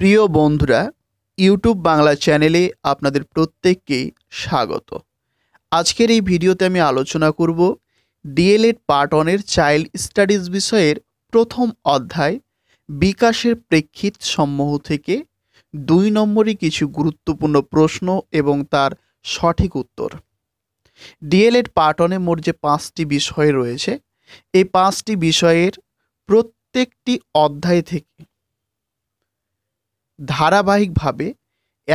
প্রিয় বন্ধুরা ইউটিউব বাংলা চ্যানেলে আপনাদের প্রত্যেককেই স্বাগত আজকের এই ভিডিওতে আমি আলোচনা করব ডিএলএড পার্ট ওয়ানের চাইল্ড স্টাডিজ বিষয়ের প্রথম অধ্যায় বিকাশের প্রেক্ষিত সমূহ থেকে দুই নম্বরই কিছু গুরুত্বপূর্ণ প্রশ্ন এবং তার সঠিক উত্তর ডিএলএড পার্ট ওয়ানে মোট যে পাঁচটি বিষয় রয়েছে এই পাঁচটি বিষয়ের প্রত্যেকটি অধ্যায় থেকে ধারাবাহিকভাবে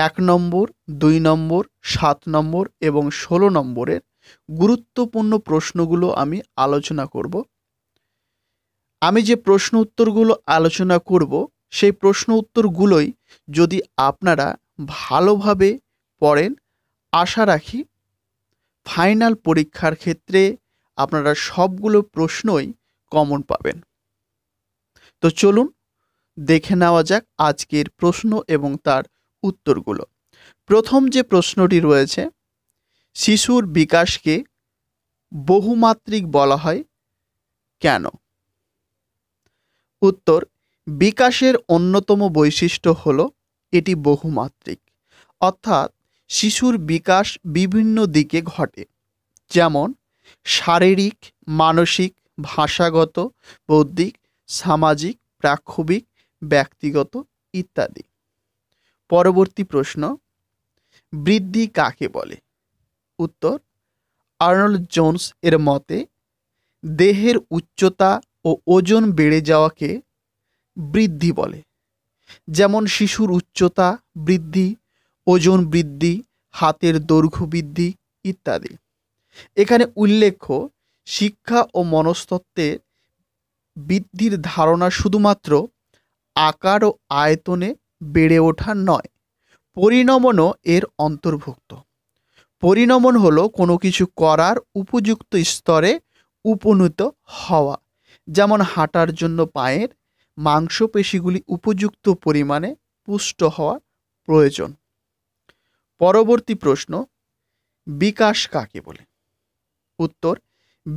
এক নম্বর দুই নম্বর সাত নম্বর এবং ষোলো নম্বরের গুরুত্বপূর্ণ প্রশ্নগুলো আমি আলোচনা করব আমি যে প্রশ্ন উত্তরগুলো আলোচনা করব সেই প্রশ্ন উত্তরগুলোই যদি আপনারা ভালোভাবে পড়েন আশা রাখি ফাইনাল পরীক্ষার ক্ষেত্রে আপনারা সবগুলো প্রশ্নই কমন পাবেন তো চলুন দেখে নেওয়া যাক আজকের প্রশ্ন এবং তার উত্তরগুলো প্রথম যে প্রশ্নটি রয়েছে শিশুর বিকাশকে বহুমাত্রিক বলা হয় কেন উত্তর বিকাশের অন্যতম বৈশিষ্ট্য হল এটি বহুমাত্রিক অর্থাৎ শিশুর বিকাশ বিভিন্ন দিকে ঘটে যেমন শারীরিক মানসিক ভাষাগত বৌদ্ধিক সামাজিক প্রাক্ষবিক ব্যক্তিগত ইত্যাদি পরবর্তী প্রশ্ন বৃদ্ধি কাকে বলে উত্তর আর্নল্ড জোনস এর মতে দেহের উচ্চতা ও ওজন বেড়ে যাওয়াকে বৃদ্ধি বলে যেমন শিশুর উচ্চতা বৃদ্ধি ওজন বৃদ্ধি হাতের দৈর্ঘ্য বৃদ্ধি ইত্যাদি এখানে উল্লেখ্য শিক্ষা ও মনস্তত্ত্বের বৃদ্ধির ধারণা শুধুমাত্র আকার ও আয়তনে বেড়ে ওঠা নয় পরিণমনও এর অন্তর্ভুক্ত পরিণমন হলো কোনো কিছু করার উপযুক্ত স্তরে উপনীত হওয়া যেমন হাঁটার জন্য পায়ের মাংসপেশিগুলি উপযুক্ত পরিমাণে পুষ্ট হওয়া প্রয়োজন পরবর্তী প্রশ্ন বিকাশ কাকে বলে উত্তর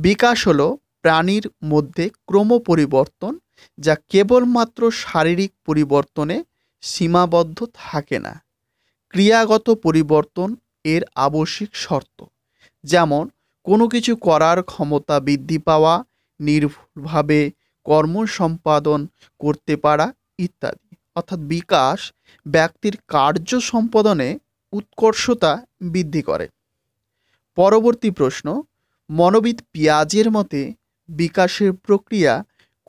বিকাশ হলো প্রাণীর মধ্যে ক্রম পরিবর্তন যা কেবলমাত্র শারীরিক পরিবর্তনে সীমাবদ্ধ থাকে না ক্রিয়াগত পরিবর্তন এর আবশ্যিক শর্ত যেমন কোনো কিছু করার ক্ষমতা বৃদ্ধি পাওয়া নির্ভুলভাবে কর্ম সম্পাদন করতে পারা ইত্যাদি অর্থাৎ বিকাশ ব্যক্তির কার্য সম্পাদনে উৎকর্ষতা বৃদ্ধি করে পরবর্তী প্রশ্ন মনোবিদ পিয়াজের মতে বিকাশের প্রক্রিয়া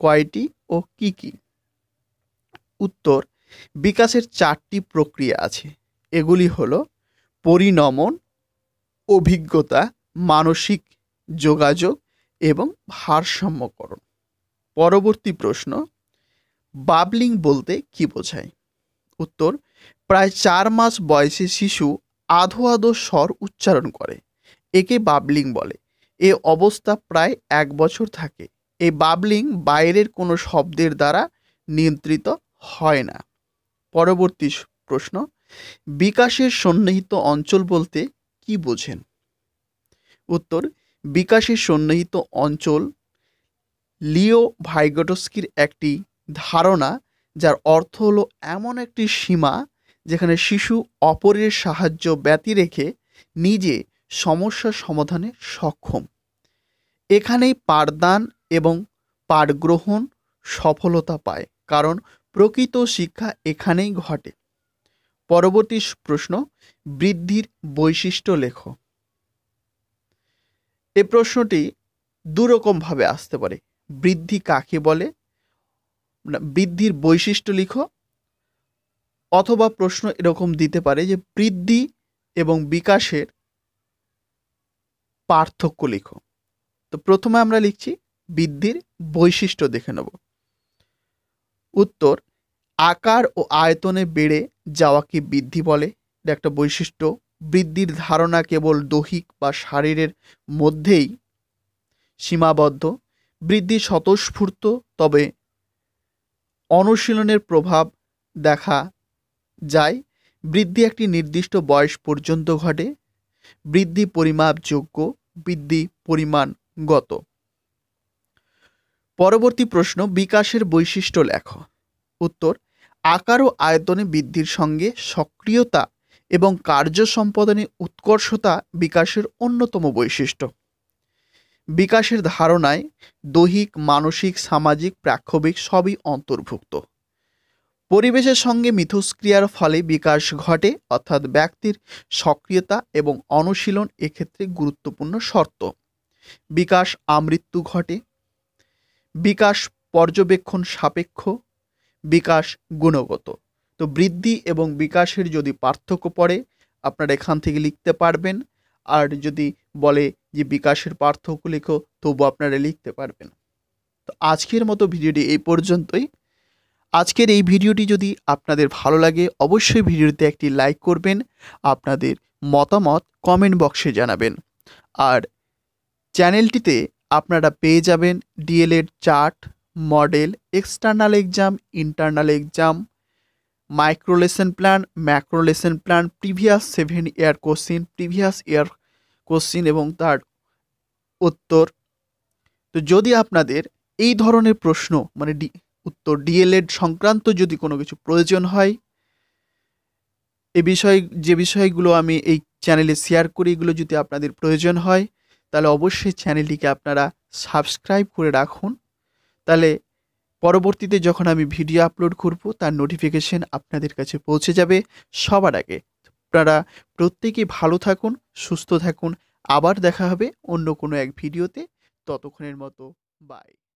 কয়টি ও কি কি উত্তর বিকাশের চারটি প্রক্রিয়া আছে এগুলি হল পরিণমন অভিজ্ঞতা মানসিক যোগাযোগ এবং ভারসাম্যকরণ পরবর্তী প্রশ্ন বাবলিং বলতে কি বোঝায় উত্তর প্রায় চার মাস বয়সে শিশু আধো আধো স্বর উচ্চারণ করে একে বাবলিং বলে এ অবস্থা প্রায় এক বছর থাকে এই বাবলিং বাইরের কোনো শব্দের দ্বারা নিয়ন্ত্রিত হয় না পরবর্তী প্রশ্ন বিকাশের সন্নিহিত অঞ্চল বলতে কি বোঝেন উত্তর বিকাশের সন্নিহিত অঞ্চল লিও ভাইগটস্কির একটি ধারণা যার অর্থ হলো এমন একটি সীমা যেখানে শিশু অপরের সাহায্য ব্যতি রেখে নিজে সমস্যা সমাধানে সক্ষম এখানেই পাঠদান এবং পাঠগ্রহণ সফলতা পায় কারণ প্রকৃত শিক্ষা এখানেই ঘটে পরবর্তী প্রশ্ন বৃদ্ধির বৈশিষ্ট্য লেখ এ প্রশ্নটি দুরকমভাবে আসতে পারে বৃদ্ধি কাকে বলে বৃদ্ধির বৈশিষ্ট্য লিখো অথবা প্রশ্ন এরকম দিতে পারে যে বৃদ্ধি এবং বিকাশের পার্থক্য লিখো তো প্রথমে আমরা লিখছি বৃদ্ধির বৈশিষ্ট্য দেখে নেব উত্তর আকার ও আয়তনে বেড়ে যাওয়াকে বৃদ্ধি বলে এটা একটা বৈশিষ্ট্য বৃদ্ধির ধারণা কেবল দৈহিক বা শারীরের মধ্যেই সীমাবদ্ধ বৃদ্ধি স্বতঃস্ফূর্ত তবে অনুশীলনের প্রভাব দেখা যায় বৃদ্ধি একটি নির্দিষ্ট বয়স পর্যন্ত ঘটে বৃদ্ধি পরিমাপযোগ্য বৃদ্ধি পরিমাণগত পরবর্তী প্রশ্ন বিকাশের বৈশিষ্ট্য লেখ উত্তর আকার ও আয়তনে বৃদ্ধির সঙ্গে সক্রিয়তা এবং কার্য সম্পাদনে উৎকর্ষতা বিকাশের অন্যতম বৈশিষ্ট্য বিকাশের ধারণায় দৈহিক মানসিক সামাজিক প্রাক্ষবিক সবই অন্তর্ভুক্ত পরিবেশের সঙ্গে মিথস্ক্রিয়ার ফলে বিকাশ ঘটে অর্থাৎ ব্যক্তির সক্রিয়তা এবং অনুশীলন এক্ষেত্রে গুরুত্বপূর্ণ শর্ত বিকাশ আমৃত্যু ঘটে বিকাশ পর্যবেক্ষণ সাপেক্ষ বিকাশ গুণগত তো বৃদ্ধি এবং বিকাশের যদি পার্থক্য পড়ে আপনারা এখান থেকে লিখতে পারবেন আর যদি বলে যে বিকাশের পার্থক্য লেখো তবু আপনারা লিখতে পারবেন তো আজকের মতো ভিডিওটি এই পর্যন্তই আজকের এই ভিডিওটি যদি আপনাদের ভালো লাগে অবশ্যই ভিডিওতে একটি লাইক করবেন আপনাদের মতামত কমেন্ট বক্সে জানাবেন আর চ্যানেলটিতে আপনারা পেয়ে যাবেন DElEd chart model external exam internal exam micro lesson plan macro lesson plan previous seven year question previous year question এবং তার উত্তর তো যদি আপনাদের এই ধরনের প্রশ্ন মানে ডি উত্তর ডিএলএড সংক্রান্ত যদি কোনো কিছু প্রয়োজন হয় এ বিষয় যে বিষয়গুলো আমি এই চ্যানেলে শেয়ার করি এগুলো যদি আপনাদের প্রয়োজন হয় তাহলে অবশ্যই চ্যানেলটিকে আপনারা সাবস্ক্রাইব করে রাখুন তাহলে পরবর্তীতে যখন আমি ভিডিও আপলোড করব তার নোটিফিকেশন আপনাদের কাছে পৌঁছে যাবে সবার আগে আপনারা প্রত্যেকে ভালো থাকুন সুস্থ থাকুন আবার দেখা হবে অন্য কোনো এক ভিডিওতে ততক্ষণের মতো বাই